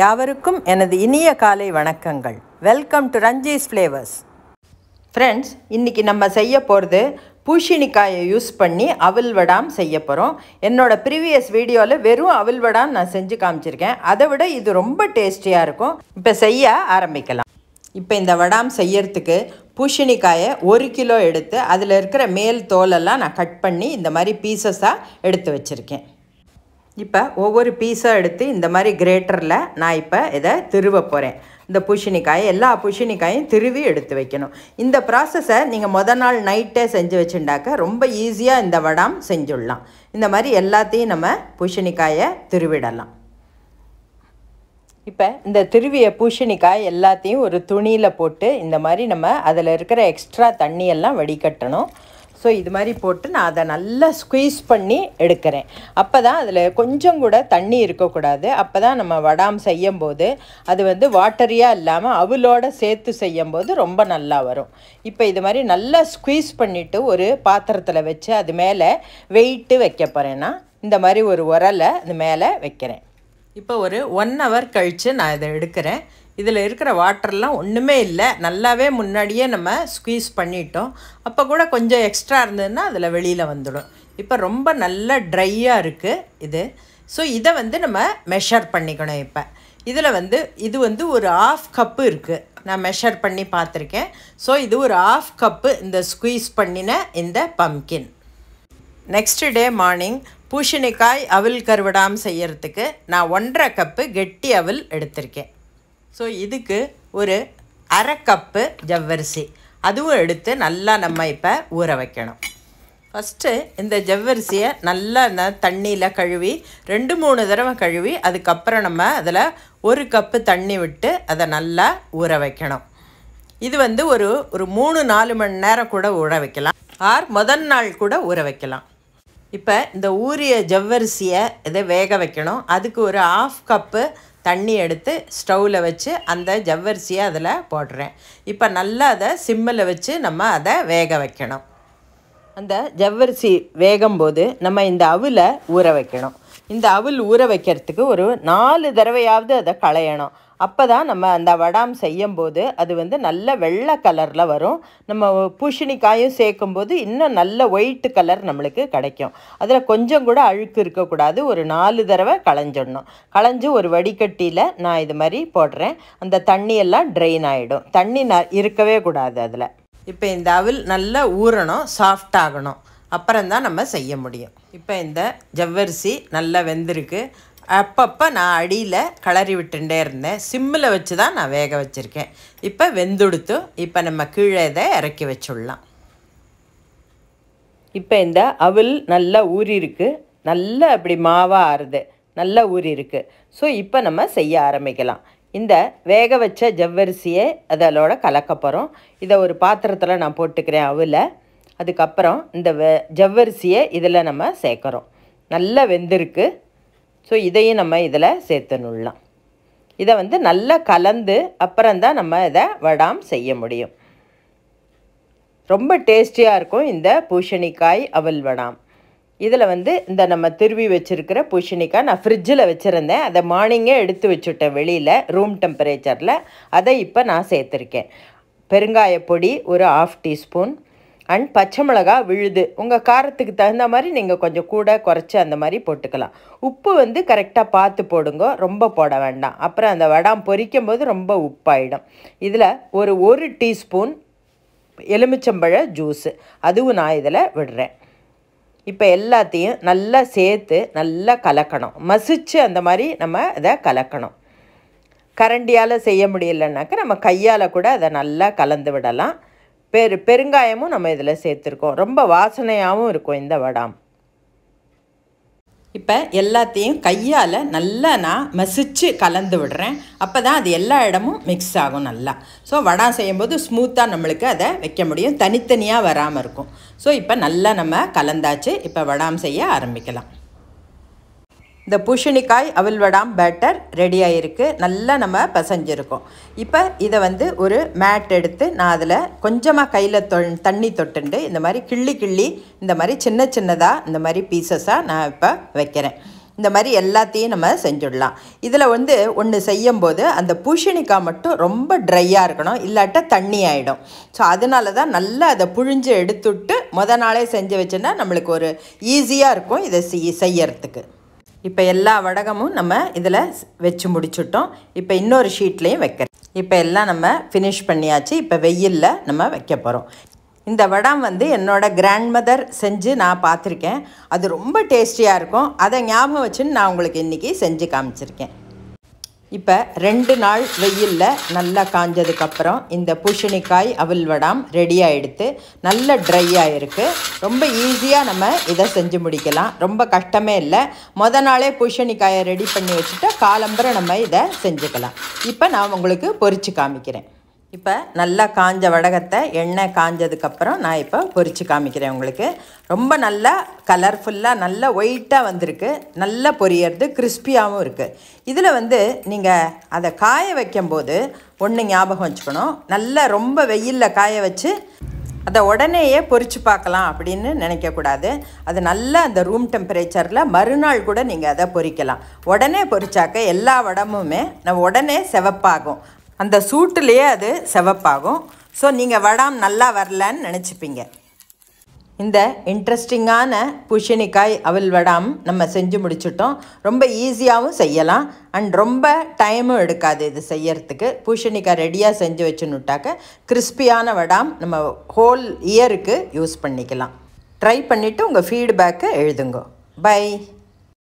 யாவருக்கும் எனது இனிய காலை வணக்கங்கள் welcome to Ranji's flavours friends இன்றைக்கி நம்ம செய்ய போகிறது பூஷணிக்காயை யூஸ் பண்ணி அவில் வடாம் செய்ய போகிறோம் என்னோடய ப்ரீவியஸ் வீடியோவில் வெறும் அவில் வடாம் நான் செஞ்சு காமிச்சிருக்கேன் அதை விட இது ரொம்ப டேஸ்டியாக இருக்கும் இப்போ செய்ய ஆரம்பிக்கலாம் இப்போ இந்த வடாம் செய்யறதுக்கு பூஷணிக்காயை ஒரு கிலோ எடுத்து அதில் இருக்கிற மேல் தோலெல்லாம் நான் கட் பண்ணி இந்த மாதிரி பீசஸாக எடுத்து வச்சுருக்கேன் இப்போ ஒவ்வொரு பீஸாக எடுத்து இந்த மாதிரி கிரேட்டரில் நான் இப்போ இதை திருவ போகிறேன் இந்த பூஷணிக்காயை எல்லா பூஷணிக்காயும் திருவி எடுத்து வைக்கணும் இந்த ப்ராசஸை நீங்கள் மொதல் நாள் நைட்டே செஞ்சு வச்சுட்டாக்க ரொம்ப ஈஸியாக இந்த வடாம் செஞ்சுடலாம் இந்த மாதிரி எல்லாத்தையும் நம்ம பூஷணிக்காயை திருவிடலாம் இப்போ இந்த திருவிய பூஷணிக்காய் எல்லாத்தையும் ஒரு துணியில் போட்டு இந்த மாதிரி நம்ம அதில் இருக்கிற எக்ஸ்ட்ரா தண்ணியெல்லாம் வடிகட்டணும் ஸோ இது மாதிரி போட்டு நான் அதை நல்லா ஸ்குவீஸ் பண்ணி எடுக்கிறேன் அப்போ தான் அதில் கொஞ்சம் கூட தண்ணி இருக்கக்கூடாது அப்போ தான் நம்ம வடாம் செய்யும் போது அது வந்து வாட்டரியாக இல்லாமல் அவளோட சேர்த்து செய்யும் போது ரொம்ப நல்லா வரும் இப்போ இது மாதிரி நல்லா ஸ்குவீஸ் பண்ணிவிட்டு ஒரு பாத்திரத்தில் வச்சு அது மேலே வெயிட்டு வைக்க போகிறேன்னா இந்த மாதிரி ஒரு உரலை அது மேலே வைக்கிறேன் இப்போ ஒரு ஒன் ஹவர் கழித்து நான் இதை எடுக்கிறேன் இதில் இருக்கிற வாட்டர்லாம் ஒன்றுமே இல்லை நல்லாவே முன்னாடியே நம்ம ஸ்குவீஸ் பண்ணிட்டோம் அப்போ கூட கொஞ்சம் எக்ஸ்ட்ரா இருந்ததுன்னா அதில் வெளியில் வந்துடும் இப்போ ரொம்ப நல்லா ட்ரையாக இருக்குது இது ஸோ இதை வந்து நம்ம மெஷர் பண்ணிக்கணும் இப்போ இதில் வந்து இது வந்து ஒரு ஆஃப் கப்பு இருக்குது நான் மெஷர் பண்ணி பார்த்துருக்கேன் ஸோ இது ஒரு ஆஃப் கப்பு இந்த ஸ்குவீஸ் பண்ணின இந்த பம்கின் நெக்ஸ்ட் டே மார்னிங் பூஷணிக்காய் அவில் கருவடாம் செய்கிறதுக்கு நான் ஒன்றரை கப்பு கெட்டி அவில் எடுத்திருக்கேன் ஸோ இதுக்கு ஒரு அரை கப்பு ஜவ்வரிசி அதுவும் எடுத்து நல்லா நம்ம இப்போ ஊற வைக்கணும் ஃபஸ்ட்டு இந்த ஜவ்வரிசியை நல்லா தண்ணியில் கழுவி ரெண்டு மூணு தடவை கழுவி அதுக்கப்புறம் நம்ம அதில் ஒரு கப்பு தண்ணி விட்டு அதை நல்லா ஊற வைக்கணும் இது வந்து ஒரு ஒரு மூணு நாலு மணி நேரம் கூட ஊற வைக்கலாம் ஆர் முதல் நாள் கூட ஊற வைக்கலாம் இப்போ இந்த ஊரிய ஜவ்வரிசியை இதை வேக வைக்கணும் அதுக்கு ஒரு ஆஃப் கப்பு தண்ணி எடுத்து ஸ்டவ்வில் வச்சு அந்த ஜவ்வரிசியை அதில் போடுறேன் இப்போ நல்லா அதை சிம்மில் வச்சு நம்ம அதை வேக வைக்கணும் அந்த ஜவ்வரிசி வேகும்போது நம்ம இந்த அவுலை ஊற வைக்கணும் இந்த அவில் ஊற வைக்கிறதுக்கு ஒரு நாலு தடவையாவது அதை களையணும் அப்போ தான் நம்ம அந்த வடாம் செய்யும்போது அது வந்து நல்ல வெள்ளை கலரில் வரும் நம்ம பூஷணிக்காயும் சேர்க்கும்போது இன்னும் நல்ல ஒயிட் கலர் நம்மளுக்கு கிடைக்கும் அதில் கொஞ்சம் கூட அழுக்கு இருக்கக்கூடாது ஒரு நாலு தடவை களைஞ்சிடணும் களைஞ்சு ஒரு வடிகட்டியில் நான் இது மாதிரி போடுறேன் அந்த தண்ணியெல்லாம் ட்ரெயின் ஆகிடும் தண்ணி ந இருக்கவே கூடாது அதில் இப்போ இந்த அவில் நல்லா ஊறணும் சாஃப்டாகணும் அப்புறம் தான் நம்ம செய்ய முடியும் இப்போ இந்த ஜவ்வரிசி நல்லா வெந்திருக்கு அப்பப்போ நான் அடியில் கிளறி விட்டுட்டே இருந்தேன் சிம்மில் வச்சு தான் நான் வேக வச்சுருக்கேன் இப்போ வெந்துடுத்து இப்போ நம்ம கீழே இதை இறக்கி வச்சுடலாம் இப்போ இந்த அவில் நல்லா ஊறியிருக்கு நல்லா அப்படி மாவாக ஆறுது நல்லா ஊறியிருக்கு ஸோ இப்போ நம்ம செய்ய ஆரம்பிக்கலாம் இந்த வேக வச்ச ஜவ்வரிசியை அதோட கலக்க போகிறோம் இதை ஒரு பாத்திரத்தில் நான் போட்டுக்கிறேன் அவில் அதுக்கப்புறம் இந்த ஜவ்வரிசியை இதில் நம்ம சேர்க்குறோம் நல்லா வெந்திருக்கு ஸோ இதையும் நம்ம இதில் சேர்த்துனுடலாம் இதை வந்து நல்லா கலந்து அப்புறம்தான் நம்ம இதை வடாம் செய்ய முடியும் ரொம்ப டேஸ்டியாக இருக்கும் இந்த பூஷணிக்காய் அவல் வடாம் இதில் வந்து இந்த நம்ம திருவி வச்சுருக்கிற பூஷணிக்காய் நான் ஃப்ரிட்ஜில் வச்சுருந்தேன் அதை மார்னிங்கே எடுத்து வச்சுட்டேன் வெளியில் ரூம் டெம்பரேச்சரில் அதை இப்போ நான் சேர்த்துருக்கேன் பெருங்காய பொடி ஒரு ஆஃப் டீஸ்பூன் அண்ட் பச்சை மிளகா விழுது உங்கள் காரத்துக்கு தகுந்த மாதிரி நீங்கள் கொஞ்சம் கூட குறைச்சி அந்த மாதிரி போட்டுக்கலாம் உப்பு வந்து கரெக்டாக பார்த்து போடுங்க ரொம்ப போட வேண்டாம் அப்புறம் அந்த வடாம் பொரிக்கும் போது ரொம்ப உப்பாயிடும் இதில் ஒரு ஒரு டீஸ்பூன் எலுமிச்சம்பழ ஜூஸு அதுவும் நான் இதில் விடுறேன் இப்போ எல்லாத்தையும் நல்லா சேர்த்து நல்லா கலக்கணும் மசிச்சு அந்த மாதிரி நம்ம இதை கலக்கணும் கரண்டியால் செய்ய முடியலன்னாக்கா நம்ம கையால் கூட அதை நல்லா கலந்து விடலாம் பெரு பெருங்காயமும் நம்ம இதில் சேர்த்துருக்கோம் ரொம்ப வாசனையாகவும் இருக்கும் இந்த வடாம் இப்போ எல்லாத்தையும் கையால் நல்லா நான் மசிச்சு கலந்து விடுறேன் அப்போ தான் அது எல்லா இடமும் மிக்ஸ் ஆகும் நல்லா ஸோ வடா செய்யும்போது ஸ்மூத்தாக நம்மளுக்கு அதை வைக்க முடியும் தனித்தனியாக வராமல் இருக்கும் ஸோ இப்போ நல்லா நம்ம கலந்தாச்சு இப்போ வடாம் செய்ய ஆரம்பிக்கலாம் இந்த பூஷணிக்காய் அவல் வடாம் பேட்டர் ரெடியாக இருக்குது நல்லா நம்ம பசஞ்சிருக்கோம் இப்போ இதை வந்து ஒரு மேட் எடுத்து நான் அதில் கொஞ்சமாக கையில் தொ தண்ணி தொட்டுண்டு இந்த மாதிரி கிள்ளி கிள்ளி இந்த மாதிரி சின்ன சின்னதாக இந்த மாதிரி பீசஸாக நான் இப்போ வைக்கிறேன் இந்த மாதிரி எல்லாத்தையும் நம்ம செஞ்சுடலாம் இதில் வந்து ஒன்று செய்யும்போது அந்த பூஷணிக்காய் மட்டும் ரொம்ப ட்ரையாக இருக்கணும் இல்லாட்ட தண்ணி ஆகிடும் ஸோ அதனால தான் நல்லா அதை புழிஞ்சு எடுத்துட்டு மொதல் நாளே செஞ்சு வச்சுன்னா நம்மளுக்கு ஒரு ஈஸியாக இருக்கும் இதை செய்யறதுக்கு இப்போ எல்லா வடகமும் நம்ம இதில் வச்சு முடிச்சுட்டோம் இப்போ இன்னொரு ஷீட்லேயும் வைக்கிறேன் இப்போ எல்லாம் நம்ம ஃபினிஷ் பண்ணியாச்சு இப்போ வெயிலில் நம்ம வைக்க போகிறோம் இந்த வடம் வந்து என்னோடய கிராண்ட் மதர் செஞ்சு நான் பார்த்துருக்கேன் அது ரொம்ப டேஸ்டியாக இருக்கும் அதை ஞாபகம் வச்சுன்னு நான் உங்களுக்கு இன்றைக்கி செஞ்சு காமிச்சிருக்கேன் இப்போ ரெண்டு நாள் வெயிலில் நல்லா காஞ்சதுக்கப்புறம் இந்த பூஷணிக்காய் அவில் வடாம் ரெடி ஆகிடுத்து நல்ல ட்ரை ஆகிருக்கு ரொம்ப ஈஸியாக நம்ம இதை செஞ்சு முடிக்கலாம் ரொம்ப கஷ்டமே இல்லை மொதல் நாளே பூஷணிக்காயை ரெடி பண்ணி வச்சுட்டா காலம்புற நம்ம இதை செஞ்சுக்கலாம் இப்போ நான் உங்களுக்கு பொறிச்சு காமிக்கிறேன் இப்போ நல்லா காஞ்ச வடகத்தை எண்ணெய் காஞ்சதுக்கப்புறம் நான் இப்போ பொறிச்சு காமிக்கிறேன் உங்களுக்கு ரொம்ப நல்லா கலர்ஃபுல்லாக நல்லா ஒயிட்டாக வந்திருக்கு நல்லா பொரியறது கிறிஸ்பியாகவும் இருக்குது இதில் வந்து நீங்கள் அதை காய வைக்கும்போது ஒன்று ஞாபகம் வச்சுக்கணும் நல்லா ரொம்ப வெயிலில் காய வச்சு அதை உடனேயே பொறிச்சு பார்க்கலாம் அப்படின்னு நினைக்கக்கூடாது அது நல்லா அந்த ரூம் டெம்பரேச்சரில் மறுநாள் கூட நீங்கள் அதை பொறிக்கலாம் உடனே பொறிச்சாக்க எல்லா உடம்புமே நம்ம உடனே செவப்பாகும் அந்த சூட்டுலேயே அது செவப்பாகும் ஸோ நீங்கள் வடாம் நல்லா வரலன்னு நினச்சிப்பீங்க இந்த இன்ட்ரெஸ்டிங்கான பூஷணிக்காய் அவல் வடாம் நம்ம செஞ்சு முடிச்சிட்டோம் ரொம்ப ஈஸியாகவும் செய்யலாம் அண்ட் ரொம்ப டைமும் எடுக்காது இது செய்யறதுக்கு பூஷணிக்காய் ரெடியாக செஞ்சு வச்சுன்னுட்டாக்க கிறிஸ்பியான வடாம் நம்ம ஹோல் இயருக்கு யூஸ் பண்ணிக்கலாம் ட்ரை பண்ணிவிட்டு உங்கள் ஃபீட்பேக்கை எழுதுங்க பை